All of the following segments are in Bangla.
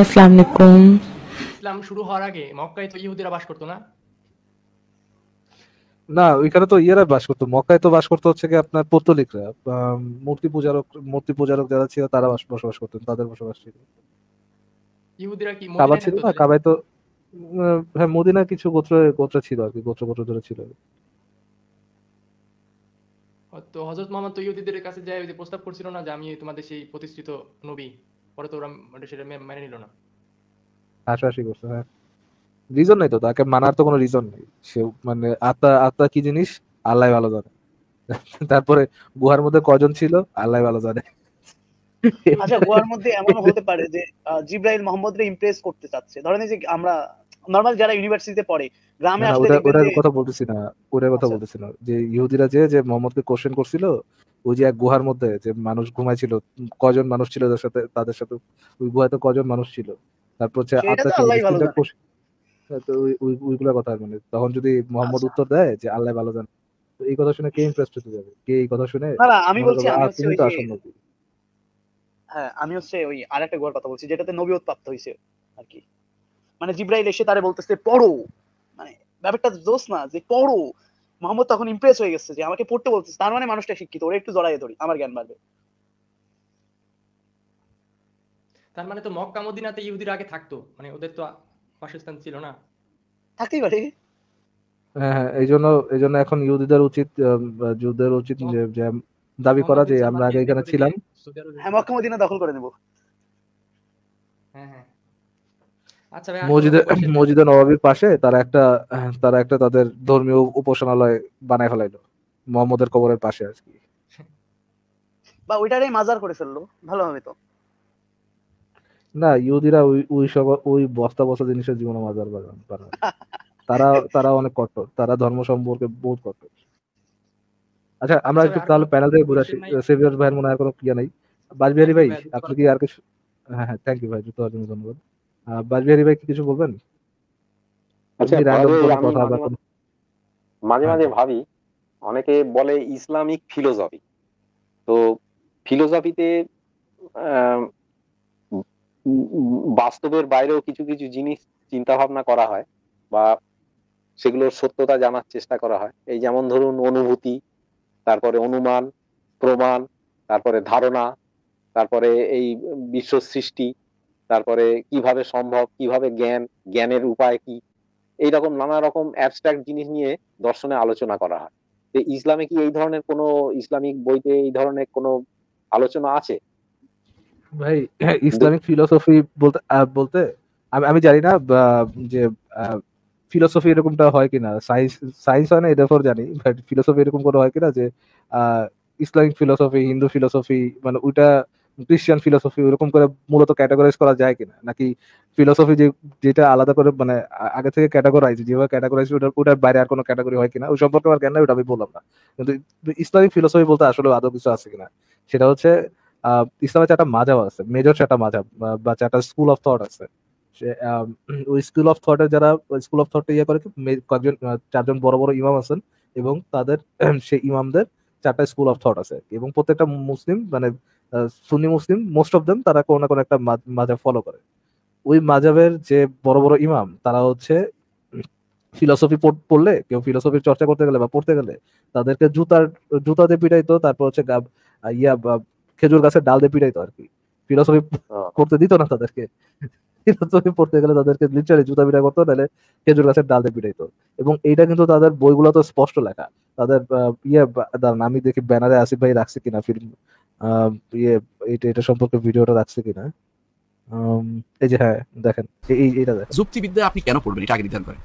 আসসালামু আলাইকুম ইসলাম শুরু হওয়ার আগে মক্কায় তো ইহুদিরা বাস করতো না না ওইখানে তো ইয়েরা বাস করতো মক্কায় তো বাস হচ্ছে কি আপনার পৌত্তলিকরা মূর্তি পূজারক মূর্তি পূজারক যারা ছিল তারা বসবাস করতেন তাদের বসবাস ছিল ইহুদিরা কি কাবা ছিল না কাবায় তো হ্যাঁ মদিনা কিছু গোত্র গোত্র ছিল আর কি গোত্র গোত্র ধরে ছিল তো হজরত মোহাম্মদ তো ইহুদিদের কাছে যায় ওই প্রস্তাব করছিল না যে আমি তোমাদের সেই প্রতিষ্ঠিত নবী পরে তো ওরা মানে সেটা মেনে নিল না হাসাহাসি করছে হ্যাঁ রিজন নাই তো তাকে মানার তো কোনো রিজন নেই সে মানে আত্মা আত্মা কি জিনিস আল্লাহ ভালো জানে তারপরে গুহার মধ্যে কজন ছিল আল্লাহ ভালো জানে আচ্ছা গুহার মধ্যে এমন হতে পারে যে জিব্রাইল রে ইমপ্রেস করতে চাচ্ছে ধরেন যে আমরা নরমাল যারা ইউনিভার্সিটিতে পড়ে গ্রামে আসলে ওটার কথা বলতেছি না ওটার কথা আচ্ছা। বলতেছি না যে ইহুদিরা যে যে মোহাম্মদকে কোশ্চেন করছিল ওই যে এক গুহার মধ্যে যে মানুষ ঘুমাইছিল কজন মানুষ ছিল তাদের সাথে তাদের সাথে ওই গুহাতে কজন মানুষ ছিল তারপর হচ্ছে হ্যাঁ, ওইগুলা কথা মানে তখন যদি মোহাম্মদ আচ্ছা। উত্তর দেয় যে আল্লাহ ভালো জানে এই কথা শুনে কে ইমপ্রেসড হতে যাবে কে এই কথা শুনে না আমি বলছি আমি তো আসল নবী হ্যাঁ আমি হচ্ছে ওই আরেকটা গুহার কথা বলছি যেটাতে নবী উৎপাদিত হইছে আর কি মানে জিব্রাইল এসে তারে বলতেছে পড়ো মানে ব্যাপারটা জোস না যে পড়ো মোহাম্মদ তখন ইমপ্রেস হয়ে গেছে যে আমাকে পড়তে বলতেছে তার মানে মানুষটা শিক্ষিত ওরা একটু জড়াইয়ে ধরি আমার জ্ঞান বাড়বে তার মানে তো মক্কা মদিনাতে আগে থাকতো মানে ওদের তো বাসস্থান ছিল না থাকতেই পারে হ্যাঁ, হ্যাঁ এই জন্য এই জন্য এখন ইহুদিদের উচিত যুদ্ধের উচিত যে দাবি করা যে আমরা আগে এখানে ছিলাম হ্যাঁ মক্কা মদিনা দখল করে নেব হ্যাঁ হ্যাঁ আচ্ছা, মসজিদে নবাবীর পাশে তারা একটা তারা একটা তাদের ধর্মীয় উপাসনালয় বানায় ফেলাইলো মোহাম্মদের কবরের পাশে আর কি বা ওইটারই মাজার করে ফেললো ভালোভাবে তো না ইহুদিরা ওই সব ওই বস্তা বস্তা জিনিসের জীবনে মাজার বাগান তারা তারা অনেক কট্টর তারা ধর্ম সম্পর্কে বহুত কট্টর আচ্ছা আমরা আচ্ছা, একটু তাহলে প্যানেল থেকে ঘুরে আসি সেভিয়ার ভাইয়ের মনে হয় কোনো ক্রিয়া নাই বাজবিহারি হ্যাঁ, ভাই আপনি কি আর কিছু হ্যাঁ হ্যাঁ থ্যাংক ইউ ভাই যুক্ত ধন্যবাদ বাজবিহারি ভাই কিছু বলবেন আচ্ছা, মাঝে মাঝে হ্যাঁ। ভাবি অনেকে বলে ইসলামিক ফিলোসফি তো ফিলোসফিতে বাস্তবের বাইরেও কিছু কিছু জিনিস চিন্তা ভাবনা করা হয় বা সেগুলোর সত্যতা জানার চেষ্টা করা হয় এই যেমন ধরুন অনুভূতি তারপরে অনুমান প্রমাণ তারপরে ধারণা তারপরে এই বিশ্ব সৃষ্টি তারপরে কিভাবে সম্ভব কিভাবে জ্ঞান জ্ঞানের উপায় কি এইরকম নানা রকম অ্যাবস্ট্রাক্ট জিনিস নিয়ে দর্শনে আলোচনা করা হয় তো ইসলামে কি এই ধরনের কোনো ইসলামিক বইতে এই ধরনের কোন আলোচনা আছে ভাই ইসলামিক ফিলোসফি বলতে বলতে আমি জানি না যে ফিলোসফি এরকমটা হয় কিনা সায়েন্স সায়েন্স হয় না এটা ফর জানি বাট ফিলোসফি এরকম কোনো হয় কিনা যে ইসলামিক ফিলোসফি হিন্দু ফিলোসফি মানে ওইটা ক্রিশ্চিয়ান ফিলোসফি ওরকম করে মূলত ক্যাটাগরাইজ করা যায় কিনা নাকি ফিলোসফি যে যেটা আলাদা করে মানে আগে থেকে ক্যাটাগরাইজ যেভাবে ক্যাটাগরাইজ ওটা ওটার বাইরে আর কোনো ক্যাটাগরি হয় কিনা ওই সম্পর্কে আমার জ্ঞান ওটা আমি বললাম না কিন্তু ইসলামিক ফিলোসফি বলতে আসলে আদৌ কিছু আছে কিনা সেটা হচ্ছে ইসলামের চারটা মাঝাব আছে মেজর চারটা মাঝাব বা চারটা স্কুল অফ থট আছে ওই স্কুল অফ থটের যারা স্কুল অফ থটটা ইয়ে করে কয়েকজন চারজন বড় বড় ইমাম আছেন এবং তাদের সেই ইমামদের চারটা স্কুল অফ থট আছে এবং প্রত্যেকটা মুসলিম মানে সুন্নি মুসলিম মোস্ট অফ দেম তারা কোনো না কোনো একটা মাজাব ফলো করে ওই মাজাবের যে বড় বড় ইমাম তারা হচ্ছে ফিলসফি পড়লে কেউ ফিলসফির চর্চা করতে গেলে বা পড়তে গেলে তাদেরকে জুতার জুতা দিয়ে পিটাইতো তারপর হচ্ছে ইয়া বা খেজুর গাছের ডাল দিয়ে পিটাইতো আর কি ফিলসফি করতে দিত না তাদেরকে ফিলসফি পড়তে গেলে তাদেরকে লিটারে জুতা পিটা করতো তাহলে খেজুর গাছের ডাল দিয়ে পিটাইতো এবং এইটা কিন্তু তাদের বইগুলো তো স্পষ্ট লেখা তাদের ইয়ে আমি দেখি ব্যানারে আসিফ ভাই রাখছে কিনা ফিল্ম ইয়ে, এটা সম্পর্কে ভিডিওটা কিনা এই যে হ্যাঁ দেখেন এই এটা দেখেন যুক্তিবিদ্যা আপনি কেন পড়বেন এটা আগে নির্ধারণ করেন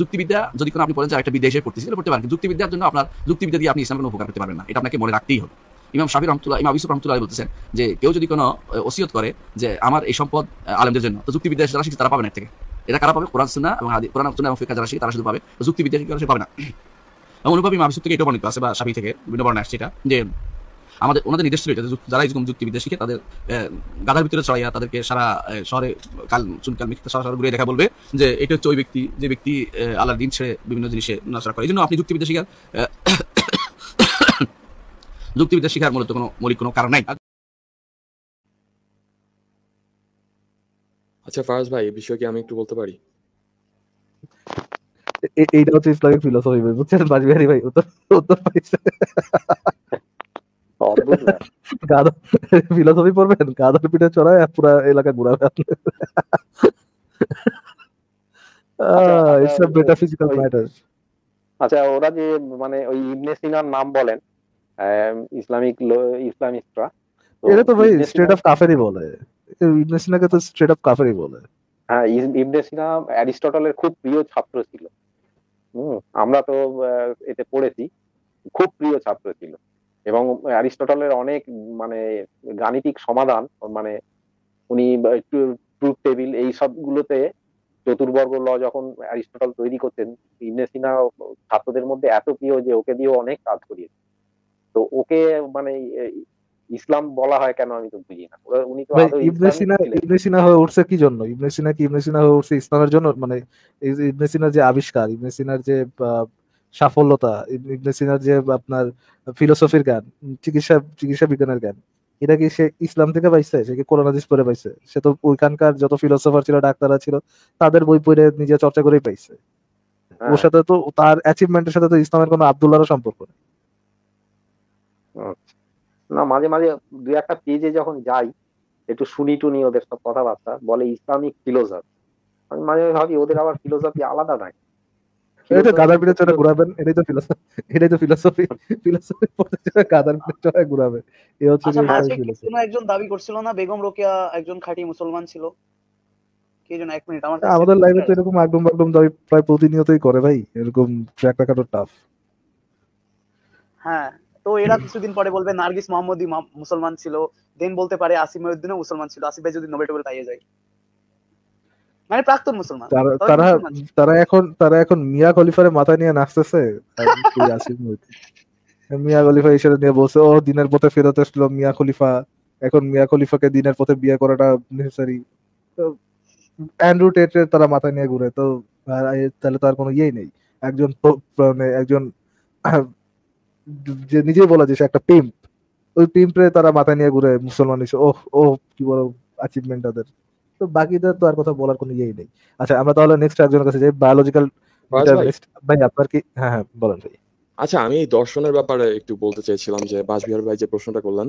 যুক্তিবিদ্যা যদি কোনো আপনি বলেন যে একটা বিদেশে সেটা পড়তে পারেন যুক্তিবিদ্যার জন্য আপনার যুক্তিবিদ্যা দিয়ে আপনি উপকার করতে পারবেন না এটা আপনাকে মনে রাখতেই হবে ইমাম শাহির রহমতুল্লাহ ইমাম ইসুফ রহমতুল্লাহ বলতেছেন যে কেউ যদি কোনো ওসিয়ত করে যে আমার এই সম্পদ আলেমদের জন্য তো যুক্তিবিদ্যা যারা শিখছে তারা পাবেন এর থেকে এটা কারা পাবে কোরআন সুন্না এবং কোরআন সুন্না এবং ফিকা যারা শিখে তারা শুধু পাবে যুক্তিবিদ্যা শিখে পাবে না এবং অনুভবী ইমাম থেকে এটা বর্ণিত আছে বা সাবি থেকে বিভিন্ন বর্ণ আসছে এটা যে আমাদের ওনাদের নির্দেশ ছিল যারা এরকম যুক্তিবিদ্যা শিখে তাদের গাধার ভিতরে ছড়াইয়া তাদেরকে সারা শহরে কাল চুনকাল মিথ্যা সারা শহর ঘুরে দেখা বলবে যে এটা হচ্ছে ওই ব্যক্তি যে ব্যক্তি আল্লাহর দিন ছেড়ে বিভিন্ন জিনিসে নাচরা করে এই জন্য আপনি যুক্তিবিদ্যা শিখার যুক্তিবিদ্যা শিখার মূলত কোনো মৌলিক কোনো কারণ নাই আচ্ছা ফারাজ ভাই এই বিষয়ে কি আমি একটু বলতে পারি এইটা হচ্ছে ইসলামিক ফিলোসফি বুঝছেন বাজবিহারি ভাই উত্তর উত্তর পাইছে গাদা ফিলোসফি পড়বেন গাদার পিঠে চড়ায় পুরো ঘুরাবে ইটস আ মেটাফিজিক্যাল ম্যাটার আচ্ছা ওরা যে মানে ওই ইবনে সিনার নাম বলেন ইসলামিক ইসলামিস্টরা এটা তো ভাই স্ট্রেট কাফেরই বলে ইবনে সিনাকে তো স্ট্রেট অফ কাফেরই বলে হ্যাঁ ইবনে সিনা অ্যারিস্টটলের খুব প্রিয় ছাত্র ছিল আমরা তো এতে পড়েছি খুব প্রিয় ছাত্র ছিল এবং অ্যারিস্টটলের অনেক মানে গাণিতিক সমাধান মানে উনি ট্রুথ টেবিল এই সবগুলোতে চতুর্বর্গ ল যখন অ্যারিস্টটল তৈরি করতেন ইবনেসিনা ছাত্রদের মধ্যে এত প্রিয় যে ওকে দিয়ে অনেক কাজ করিয়ে তো ওকে মানে ইসলাম বলা হয় কেন আমি তো বুঝি না উনি তো ইবনেসিনা সিনা হয়ে উঠছে কি জন্য ইবনেসিনা কি ইবনেসিনা হয়ে উঠছে ইসলামের জন্য মানে ইবনে যে আবিষ্কার ইবনেসিনার যে সাফল্যতা ইবনে সিনার যে আপনার ফিলোসফির গান চিকিৎসা চিকিৎসা বিজ্ঞানের গান এটা কি সে ইসলাম থেকে পাইছে সে কি করোনা দিস পরে পাইছে সে তো ওইখানকার যত ফিলোসফার ছিল ডাক্তার ছিল তাদের বই পড়ে নিজে চর্চা করেই পাইছে হ্যাঁ। ওর সাথে তো তার অ্যাচিভমেন্টের সাথে তো ইসলামের কোনো আব্দুল্লাহর সম্পর্ক নেই না মাঝে মাঝে দুই একটা পেজে যখন যাই একটু শুনি টুনি ওদের সব কথাবার্তা বলে ইসলামিক ফিলোসফি আমি মাঝে মাঝে ভাবি ওদের আবার ফিলোসফি আলাদা নাই আচ্ছা, মুসলমান ছিল আমাদের তো একদম একদম প্রতিনিয়তই করে ভাই এরকম হ্যাঁ তো এরা কিছুদিন পরে বলবে নার্গিস মোহাম্মদী মুসলমান ছিল দেন বলতে পারে আসিফ মহিউদ্দিনও মুসলমান ছিল আসিফ ভাই যদি নোবেল টোবেল পাইয়ে যায় মানে প্রাক্তন মুসলমান তারা তারা এখন তারা এখন মিয়া মাথা নিয়ে নাচতেছে মিয়া খলিফা হিসেবে নিয়ে বলছে ও দিনের পথে ফেরত আসলো মিয়া খলিফা এখন মিয়া খলিফাকে দিনের পথে বিয়ে করাটা তো অ্যান্ড্রু তারা মাথা নিয়ে ঘুরে তো তাহলে তো আর কোনো ইয়েই নেই একজন মানে একজন যে নিজেই বলা যে একটা পিম্প ওই পিম্পরে তারা মাথা নিয়ে ঘুরে মুসলমান হিসেবে ওহ ও কি বলো অ্যাচিভমেন্ট তাদের তো বাকিদের তো আর কথা বলার কোনো ইয়েই নেই আচ্ছা আমরা তাহলে নেক্সট একজনের কাছে যাই বায়োলজিক্যাল ভাই আপনার কি হ্যাঁ হ্যাঁ বলেন ভাই আচ্ছা আমি দর্শনের ব্যাপারে একটু বলতে চাইছিলাম যে বাসবিহার ভাই যে প্রশ্নটা করলেন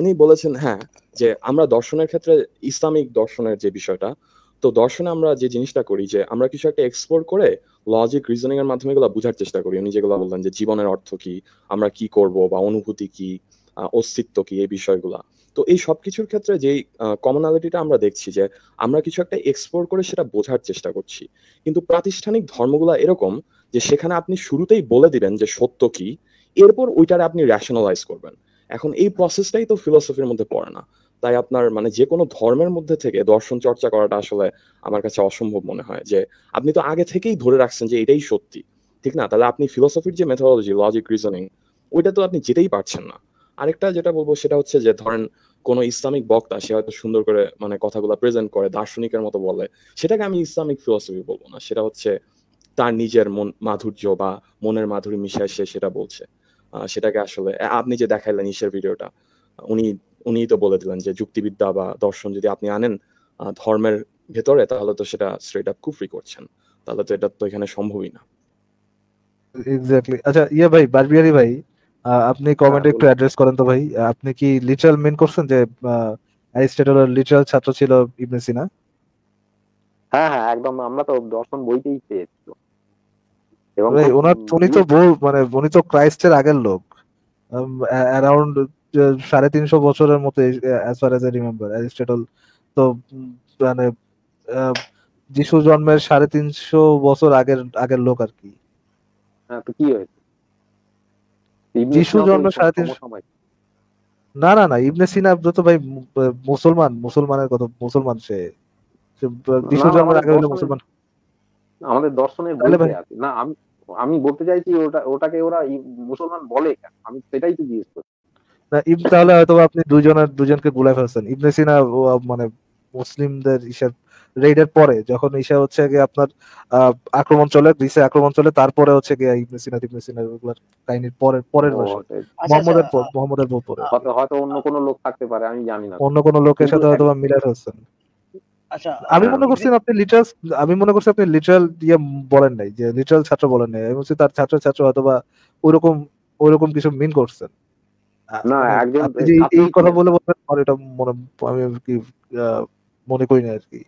উনি বলেছেন হ্যাঁ যে আমরা দর্শনের ক্ষেত্রে ইসলামিক দর্শনের যে বিষয়টা তো দর্শনে আমরা যে জিনিসটা করি যে আমরা কিছু একটা এক্সপ্লোর করে লজিক রিজনিং এর মাধ্যমে এগুলো বোঝার চেষ্টা করি উনি যেগুলো বললেন যে জীবনের অর্থ কি আমরা কি করব বা অনুভূতি কি অস্তিত্ব কি এই বিষয়গুলা তো এই সব কিছুর ক্ষেত্রে যে কমনালিটিটা আমরা দেখছি যে আমরা কিছু একটা এক্সপ্লোর করে সেটা বোঝার চেষ্টা করছি কিন্তু প্রাতিষ্ঠানিক ধর্মগুলো এরকম যে সেখানে আপনি শুরুতেই বলে দিবেন যে সত্য কি এরপর ওইটারে আপনি র্যাশনালাইজ করবেন এখন এই প্রসেসটাই তো ফিলসফির মধ্যে পড়ে না তাই আপনার মানে যে কোনো ধর্মের মধ্যে থেকে দর্শন চর্চা করাটা আসলে আমার কাছে অসম্ভব মনে হয় যে আপনি তো আগে থেকেই ধরে রাখছেন যে এটাই সত্যি ঠিক না তাহলে আপনি ফিলসফির যে মেথোলজি লজিক রিজনিং ওইটা তো আপনি যেতেই পারছেন না আরেকটা যেটা বলবো সেটা হচ্ছে যে ধরেন কোন ইসলামিক বক্তা সে হয়তো সুন্দর করে মানে কথাগুলো প্রেজেন্ট করে দার্শনিকের মতো বলে সেটাকে আমি ইসলামিক ফিলসফি বলবো না সেটা হচ্ছে তার নিজের মন মাধুর্য বা মনের মাধুরী মিশায় সে সেটা বলছে সেটাকে আসলে আপনি যে দেখাইলেন ইসের ভিডিওটা উনি উনি তো বলে দিলেন যে যুক্তিবিদ্যা বা দর্শন যদি আপনি আনেন ধর্মের ভেতরে তাহলে তো সেটা স্ট্রেট আপ কুফরি করছেন তাহলে তো এটা তো এখানে সম্ভবই না এক্স্যাক্টলি আচ্ছা ইয়া ভাই বারবিয়ারি ভাই আপনি কমেন্টে হ্যাঁ, একটু অ্যাড্রেস করেন তো ভাই আপনি কি লিটারাল মেন করছেন যে অ্যারিস্টটলের লিটারাল ছাত্র ছিল ইবনে সিনা হ্যাঁ হ্যাঁ একদম আমরা তো দর্শন বইতেই পেয়েছি এবং ওনার উনি তো বহু মানে উনি তো ক্রাইস্টের আগের লোক অ্যারাউন্ড সাড়ে তিনশো বছরের মতো as far as I remember Aristotle তো মানে যিশু জন্মের সাড়ে তিনশো বছর আগের আগের লোক আর কি হ্যাঁ তো কি হয়েছে যিশু জন্ম সাড়ে তিনশো না না না ইবনে সিনা ভাই মুসলমান মুসলমানের কথা মুসলমান সে যিশু আগে হলো মুসলমান আমাদের দর্শনের আছে না আমি আমি বলতে চাইছি ওটা ওটাকে ওরা মুসলমান বলে আমি সেটাই তো জিজ্ঞেস করছি না ইব তাহলে হয়তো আপনি দুজনের দুজনকে গুলা ফেলছেন ইবনে সিনা মানে মুসলিমদের হিসাব রেইডের পরে যখন ইসে হচ্ছে গিয়ে আপনার আক্রমণ চলে গ্রিসে আক্রমণ চলে তারপরে হচ্ছে গিয়ে ইবনে সিনা ইবনে সিনা ওগুলার কাহিনীর পরের পরের ভাষণ মোহাম্মদের মোহাম্মদের বউ পরে হয়তো অন্য কোনো লোক থাকতে পারে আমি জানি না অন্য কোনো লোকের সাথে হয়তো মিলার হচ্ছেন আচ্ছা, হ্যাঁ। আমি মনে করছি আপনি লিটারাল আমি মনে করছি আপনি লিটারাল ইয়ে বলেন নাই যে লিটারাল ছাত্র বলেন নাই আমি বলছি তার মানে ছাত্র ছাত্র অথবা ওরকম ওরকম কিছু মিন করছেন না একজন এই কথা বলে বলেন এটা মনে আমি কি মনে করি না আর কি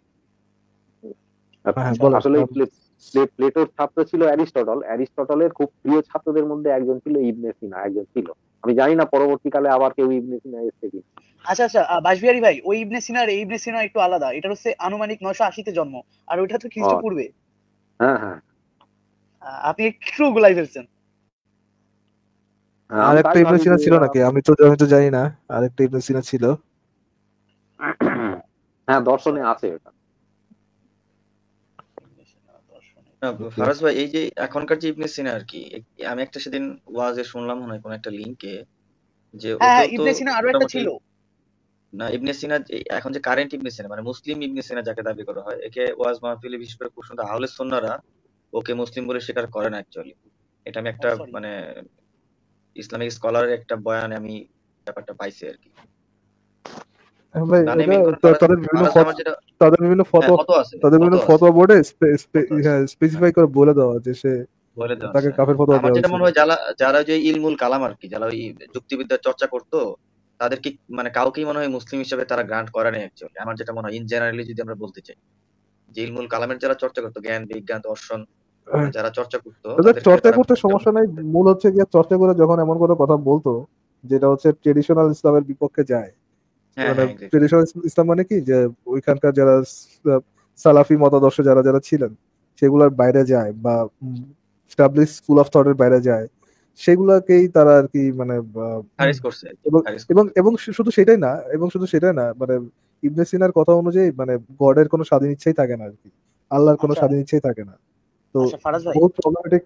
হ্যাঁ, হ্যাঁ, আসলে প্লেটোর ছাত্র ছিল অ্যারিস্টটল অ্যারিস্টটলের খুব প্রিয় ছাত্রদের মধ্যে একজন ছিল ইবনে সিনা একজন ছিল আমি জানি না পরবর্তীকালে আবার কেউ ইবনে সিনা কি আচ্ছা আচ্ছা ভাই ওই ইবনে সিনার ইবনে সিনা একটু আলাদা এটা হচ্ছে আনুমানিক জন্ম আর তো খ্রিস্টপূর্বে হ্যাঁ হ্যাঁ আপনি একটু গুলাই ফেলছেন হ্যাঁ, আরেকটা ইবনে সিনা ছিল নাকি আমি তো আমি তো জানি না আরেকটা ইবনে সিনা ছিল হ্যাঁ দর্শনে আছে এটা ফারাজ ভাই এই যে এখনকার যে ইবনে সিনা আর কি আমি একটা সেদিন ওয়াজে শুনলাম মনে কোন একটা লিংকে যে ইবনে হ্যাঁ, সিনা আরো একটা ছিল না ইবনে সিনা এখন যে কারেন্ট ইবনে সিনা মানে মুসলিম ইবনে সিনা যাকে দাবি করা হয় একে ওয়াজ মাহফিলে বিশেষ করে খুব সুন্দর আহলে সন্ন্যারা ওকে মুসলিম বলে স্বীকার করে না অ্যাকচুয়ালি এটা আমি একটা oh, মানে ইসলামিক স্কলারের একটা বয়ানে আমি ব্যাপারটা পাইছি আর কি হ্যাঁ, তাদের বিভিন্ন ফটো তাদের বিভিন্ন ফটো বোর্ডে স্পেসিফাই হ্যাঁ, করে বলে দেওয়া যে সে তাকে কাফের ফটো দেওয়া যেটা মনে হয় যারা যে ইলমুল কালাম আর কি যারা ওই চর্চা করতো তাদের কি মানে কাউকেই মনে হয় মুসলিম হিসেবে তারা গ্রান্ট করে নাই অ্যাকচুয়ালি আমার যেটা মনে হয় ইন জেনারেলি যদি আমরা বলতে চাই যে ইলমুল কালামের যারা চর্চা করতো জ্ঞান বিজ্ঞান দর্শন যারা চর্চা করতো তাদের চর্চা করতে সমস্যা নাই মূল হচ্ছে গিয়ে চর্চা করে যখন এমন কোনো কথা বলতো যেটা হচ্ছে ট্রেডিশনাল ইসলামের বিপক্ষে যায় হ্যাঁ, মানে ট্রেডিশনাল হ্যাঁ, ইসলাম মানে কি যে ওইখানকার যারা সালাফি মতাদর্শ যারা যারা ছিলেন সেগুলোর বাইরে যায় বা স্টাবলিশ স্কুল অফ থটের বাইরে যায় তারা আর কি মানে এবং এবং শুধু সেটাই না এবং শুধু সেটাই না মানে ইবনে সিনার কথা অনুযায়ী মানে গডের কোনো স্বাধীন ইচ্ছাই থাকে না আরকি আল্লাহর কোনো আচ্ছা। স্বাধীন ইচ্ছাই থাকে না তো আচ্ছা, বহুত প্রবলেমেটিক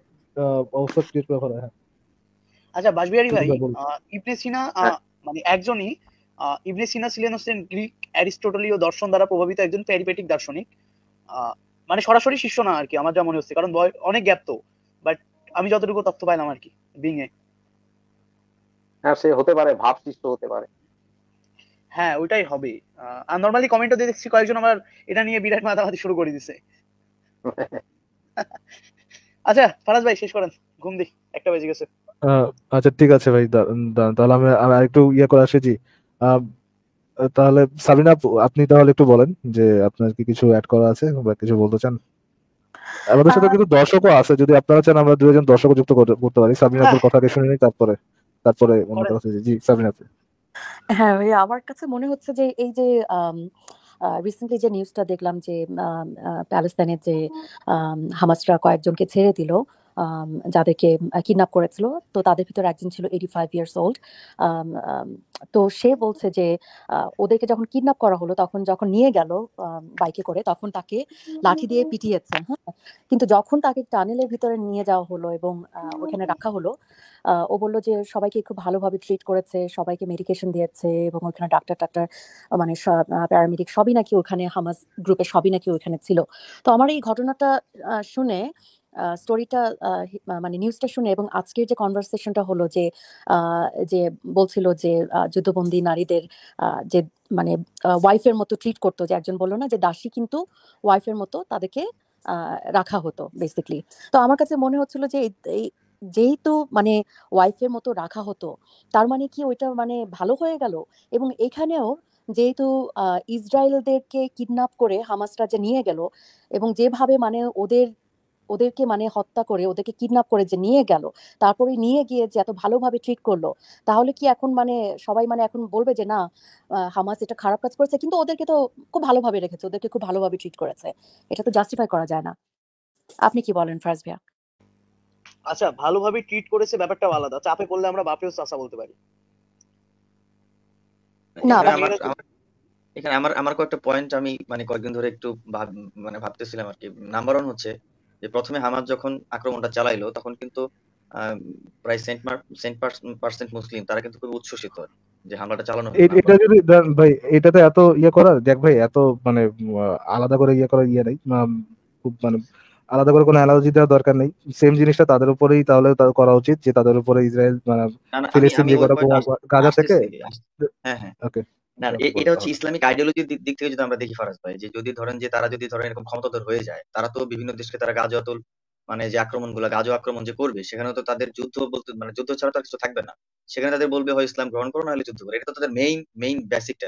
অবস্থা ক্রিয়েট হ্যাঁ। আচ্ছা বাজবিহারি ভাই ইবনে সিনা মানে একজনই ইবনে সিনা ছিলেন হচ্ছেন গ্রিক অ্যারিস্টোটলীয় দর্শন দ্বারা প্রভাবিত একজন প্যারিপেটিক দার্শনিক মানে সরাসরি শিষ্য না আর কি আমার যা মনে হচ্ছে কারণ বয় অনেক গ্যাপ তো বাট আমি যতটুকু তথ্য পাইলাম আর কি বিং এ হ্যাঁ সে হতে পারে ভাব শিষ্য হতে পারে হ্যাঁ ওইটাই হবে আর নরমালি কমেন্টও দিয়ে দেখছি কয়েকজন আমার এটা নিয়ে বিরাট মাথামাতি শুরু করে দিছে আচ্ছা ফারাজ ভাই শেষ করেন ঘুম দি একটা বেজে গেছে আচ্ছা ঠিক আছে ভাই তাহলে আমি আরেকটু ইয়ে করে আসেছি তাহলে সাবিনা আপনি তাহলে একটু বলেন যে আপনার কি কিছু অ্যাড করা আছে বা কিছু বলতে চান আমাদের সাথে কিন্তু দর্শকও আছে যদি আপনারা চান আমরা দুজন দর্শক যুক্ত করতে পারি সাবিনা সাবিনাপুর হ্যাঁ। কথা শুনে নিই তারপরে তারপরে অন্য কথা জি সাবিনা হ্যাঁ আমার কাছে মনে হচ্ছে যে এই যে রিসেন্টলি যে নিউজটা দেখলাম যে প্যালেস্তানের যে হামাসরা কয়েকজনকে ছেড়ে দিল যাদেরকে কিডন্যাপ করেছিল তো তাদের ভিতরে একজন ছিল এইটি ফাইভ ইয়ার্স ওল্ড তো সে বলছে যে ওদেরকে যখন কিডন্যাপ করা হলো তখন যখন নিয়ে গেল বাইকে করে তখন তাকে লাঠি দিয়ে পিটিয়েছে হ্যাঁ? কিন্তু যখন তাকে টানেলের ভিতরে নিয়ে যাওয়া হলো এবং ওখানে রাখা হলো ও বললো যে সবাইকে খুব ভালোভাবে ট্রিট করেছে সবাইকে মেডিকেশন দিয়েছে এবং ওখানে ডাক্তার টাক্তার মানে প্যারামেডিক সবই নাকি ওখানে হামাস গ্রুপে সবই নাকি ওখানে ছিল তো আমার এই ঘটনাটা শুনে স্টোরিটা মানে নিউজটা শুনে এবং আজকের যে কনভারসেশনটা হলো যে যে বলছিল যে যুদ্ধবন্দী নারীদের যে মানে ওয়াইফের মতো ট্রিট করতো যে একজন বললো না যে দাসী কিন্তু ওয়াইফের মতো তাদেরকে রাখা হতো বেসিকলি তো আমার কাছে মনে হচ্ছিল যে যেহেতু মানে ওয়াইফের মতো রাখা হতো তার মানে কি ওইটা মানে ভালো হয়ে গেল এবং এখানেও যেহেতু ইসরায়েলদেরকে কিডন্যাপ করে হামাসরা যে নিয়ে গেল এবং যেভাবে মানে ওদের ওদেরকে মানে হত্যা করে ওদেরকে কিডন্যাপ করে যে নিয়ে গেল তারপরে নিয়ে গিয়ে যে এত ভালোভাবে ট্রিট করলো তাহলে কি এখন মানে সবাই মানে এখন বলবে যে না হামাস এটা খারাপ কাজ করেছে কিন্তু ওদেরকে তো খুব ভালোভাবে রেখেছে ওদেরকে খুব ভালোভাবে ট্রিট করেছে এটা তো জাস্টিফাই করা যায় না আপনি কি বলেন ফারাজ ভিয়া আচ্ছা ভালোভাবে ট্রিট করেছে ব্যাপারটা আলাদা চাপে পড়লে আমরা বাপেও চাচা বলতে পারি না এখানে আমার আমার কয়েকটা পয়েন্ট আমি মানে কয়েকদিন ধরে একটু মানে ভাবতেছিলাম আর কি নাম্বার ওয়ান হচ্ছে যে প্রথমে হামাস যখন আক্রমণটা চালাইলো তখন কিন্তু প্রায় সেন্ট সেন্ট পার্সেন্ট মুসলিম তারা কিন্তু খুব উচ্ছ্বসিত যে হামলাটা চালানো এটা যদি ভাই এত ইয়ে দেখ ভাই এত মানে আলাদা করে ইয়ে করার ইয়ে নাই খুব মানে আলাদা করে কোনো অ্যালার্জি দেওয়ার দরকার নেই সেম জিনিসটা তাদের উপরেই তাহলে করা উচিত যে তাদের উপরে ইসরায়েল মানে ফিলিস্তিন যে ইয়ে করা গাজা থেকে হ্যাঁ হ্যাঁ ওকে না এটা হচ্ছে ইসলামিক আইডিওলজির দিক থেকে যদি আমরা দেখি ফারাজ ভাই যে যদি ধরেন যে তারা যদি ধরেন এরকম ক্ষমতাধর হয়ে যায় তারা তো বিভিন্ন দেশকে তারা গাজওয়াতুল মানে যে আক্রমণ গুলো গাজো আক্রমণ যে করবে সেখানে তো তাদের যুদ্ধ বলতে মানে যুদ্ধ ছাড়া তো আর কিছু থাকবে না সেখানে তাদের বলবে হয় ইসলাম গ্রহণ করো নাহলে যুদ্ধ করো এটা তো তাদের মেইন মেইন বেসিকটা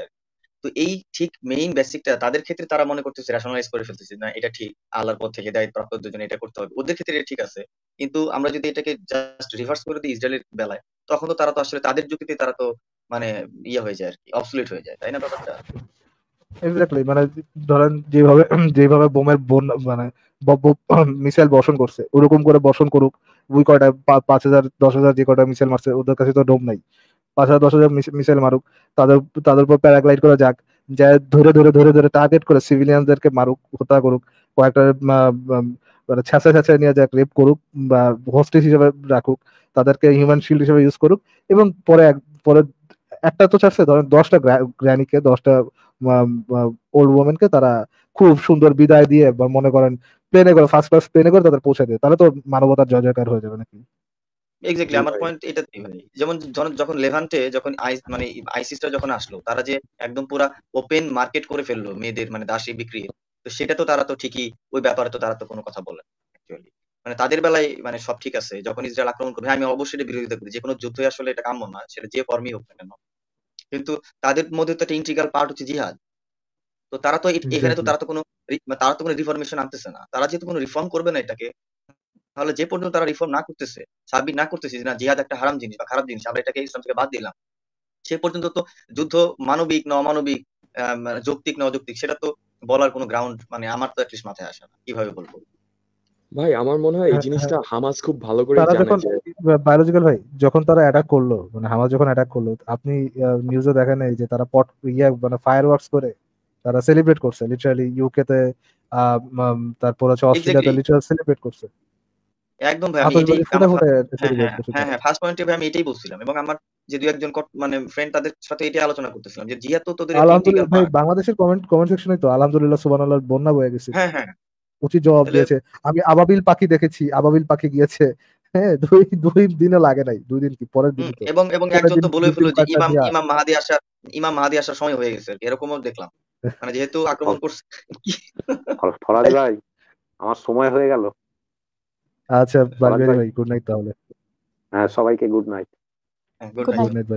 তো এই ঠিক মেইন বেসিকটা তাদের ক্ষেত্রে তারা মনে করতেছে রেশনালাইজ করে ফেলতেছে না এটা ঠিক আল্লাহর পথ থেকে দায়িত্ব প্রাপ্ত দুজন এটা করতে হবে ওদের ক্ষেত্রে এটা ঠিক আছে কিন্তু আমরা যদি এটাকে জাস্ট রিভার্স করে দিই ইসরায়েলের বেলায় তখন তো তারা তো আসলে তাদের যুক্তিতে তারা তো মানে ইয়ে হয়ে যায় আর কি হয়ে যায় তাই না ব্যাপারটা এক্স্যাক্টলি মানে ধরেন যেভাবে যেভাবে বোমের বোন মানে মিসাইল বর্ষণ করছে ওরকম করে বর্ষণ করুক ওই কয়টা পাঁচ হাজার দশ হাজার যে কয়টা মিসাইল মারছে ওদের কাছে তো ডোম নাই পাঁচ হাজার দশ হাজার মিসাইল মারুক তাদের তাদের উপর প্যারাগ্লাইড করা যাক যা ধরে ধরে ধরে ধরে টার্গেট করে সিভিলিয়ানদেরকে মারুক হত্যা করুক কয়েকটা মানে ছ্যাঁচা ছ্যাঁচা নিয়ে যাক রেপ করুক বা হোস্টেজ হিসেবে রাখুক তাদেরকে হিউম্যান শিল্ড হিসেবে ইউজ করুক এবং পরে পরে একটা তো ছাড়ছে ধরেন দশটা গ্র্যানিকে দশটা ওল্ড ওমেনকে তারা খুব সুন্দর বিদায় দিয়ে বা মনে করেন প্লেনে করে ফার্স্ট ক্লাস প্লেনে করে তাদের পৌঁছে দেয় তাহলে তো মানবতার জয় জয়কার হয়ে যাবে নাকি এক্স্যাক্টলি আমার পয়েন্ট এটা মানে, যেমন যখন লেভান্টে যখন আইস মানে আইসিসটা যখন আসলো তারা যে একদম পুরা ওপেন মার্কেট করে ফেললো মেয়েদের মানে দাসী বিক্রি তো সেটা তো তারা তো ঠিকই ওই ব্যাপারে তো তারা তো কোনো কথা বলে অ্যাকচুয়ালি মানে তাদের বেলায় মানে সব ঠিক আছে যখন ইসরায়েল আক্রমণ করবে হ্যাঁ, আমি অবশ্যই এটা বিরোধিতা করি যে কোনো যুদ্ধই আসলে এটা কাম্য না সেটা যে কর্মী হোক না কেন কিন্তু তাদের মধ্যে তো একটা ইন্টিগ্রাল পার্ট হচ্ছে জিহাদ তো তারা তো এখানে তো তারা তো কোনো তারা তো কোনো রিফরমেশন আনতেছে না তারা যেহেতু কোনো রিফর্ম করবে না এটাকে তাহলে যে পর্যন্ত তারা রিফর্ম না করতেছে সাবমিট না করতেছে না জিহাদ একটা হারাম জিনিস বা খারাপ জিনিস আমরা এটাকে ইসলাম থেকে বাদ দিলাম সে পর্যন্ত তো যুদ্ধ মানবিক ন অমানবিক যৌক্তিক ন অযৌক্তিক সেটা তো বলার কোনো গ্রাউন্ড মানে আমার তো অ্যাটলিস্ট মাথায় আসে না কিভাবে বলবো ভাই আমার মনে হয় এই হ্যাঁ, জিনিসটা হ্যাঁ। হামাস খুব ভালো করে জানে বায়োলজিক্যাল ভাই যখন তারা অ্যাটাক করলো মানে হামাস যখন অ্যাটাক করলো আপনি নিউজে দেখেন যে তারা পট ইয়া মানে ফায়ারওয়ার্কস করে তারা সেলিব্রেট করছে লিটারালি ইউকে তে তারপর হচ্ছে অস্ট্রেলিয়াতে লিটারালি সেলিব্রেট করছে একদম ভাই আমি হ্যাঁ, হ্যাঁ হ্যাঁ ফার্স্ট পয়েন্টে ভাই আমি এটাই বলছিলাম এবং আমার যে দুই একজন মানে ফ্রেন্ড তাদের সাথে এটাই আলোচনা করতেছিলাম যে জিহাদ তো তোদের আলহামদুলিল্লাহ ভাই বাংলাদেশের কমেন্ট কমেন্ট সেকশনে তো আলহামদুলিল্লাহ সুবহানাল্লাহ বন্যা বয়ে গেছে হ্যাঁ হ্যাঁ উচিত জবাব দিয়েছে আমি আবাবিল পাখি দেখেছি আবাবিল পাখি গিয়েছে হ্যাঁ দুই দুই দিনে লাগে নাই দুই দিন কি পরের দিন এবং এবং একজন তো বলে ফেলল যে ইমাম ইমাম মাহাদি আসার ইমাম মাহাদি আসার সময় হয়ে গেছে এরকমও দেখলাম মানে যেহেতু আক্রমণ করছে ফরাজ ভাই আমার সময় হয়ে গেল আচ্ছা বারবেরি ভাই গুড নাইট তাহলে হ্যাঁ সবাইকে গুড নাইট গুড নাইট